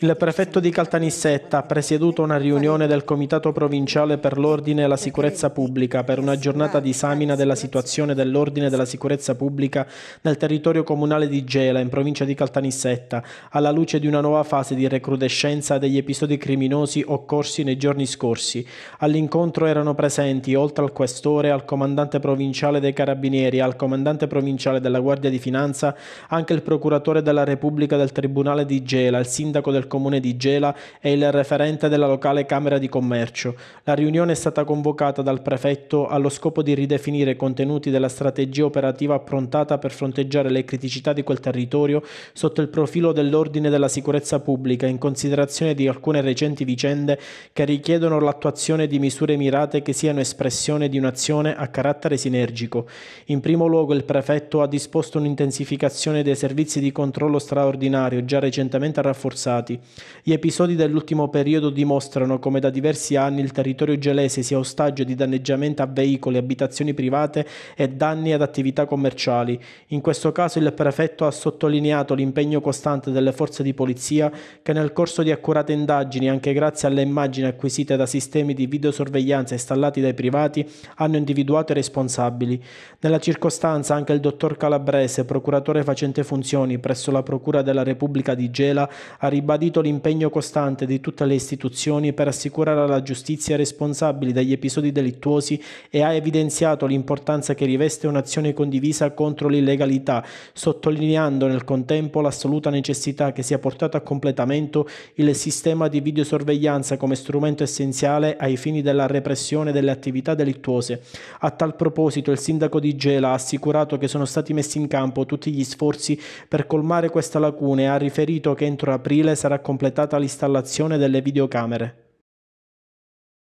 Il prefetto di Caltanissetta ha presieduto una riunione del Comitato Provinciale per l'Ordine e la Sicurezza Pubblica per una giornata di esamina della situazione dell'ordine e della sicurezza pubblica nel territorio comunale di Gela, in provincia di Caltanissetta, alla luce di una nuova fase di recrudescenza degli episodi criminosi occorsi nei giorni scorsi. All'incontro erano presenti, oltre al questore, al comandante provinciale dei Carabinieri, e al comandante provinciale della Guardia di Finanza, anche il procuratore della Repubblica del Tribunale di Gela, il sindaco sindaco del comune di Gela e il referente della locale Camera di Commercio. La riunione è stata convocata dal prefetto allo scopo di ridefinire i contenuti della strategia operativa approntata per fronteggiare le criticità di quel territorio sotto il profilo dell'ordine della sicurezza pubblica in considerazione di alcune recenti vicende che richiedono l'attuazione di misure mirate che siano espressione di un'azione a carattere sinergico. In primo luogo il prefetto ha disposto un'intensificazione dei servizi di controllo straordinario già recentemente rafforzati interessati. Gli episodi dell'ultimo periodo dimostrano come da diversi anni il territorio gelese sia ostaggio di danneggiamento a veicoli, abitazioni private e danni ad attività commerciali. In questo caso il prefetto ha sottolineato l'impegno costante delle forze di polizia che nel corso di accurate indagini, anche grazie alle immagini acquisite da sistemi di videosorveglianza installati dai privati, hanno individuato i responsabili. Nella circostanza anche il dottor Calabrese, procuratore facente funzioni presso la Procura della Repubblica di Gela, ha ribadito l'impegno costante di tutte le istituzioni per assicurare alla giustizia responsabili dagli episodi delittuosi e ha evidenziato l'importanza che riveste un'azione condivisa contro l'illegalità, sottolineando nel contempo l'assoluta necessità che sia portato a completamento il sistema di videosorveglianza come strumento essenziale ai fini della repressione delle attività delittuose. A tal proposito il sindaco di Gela ha assicurato che sono stati messi in campo tutti gli sforzi per colmare questa lacuna e ha riferito che entro aprile aprile sarà completata l'installazione delle videocamere.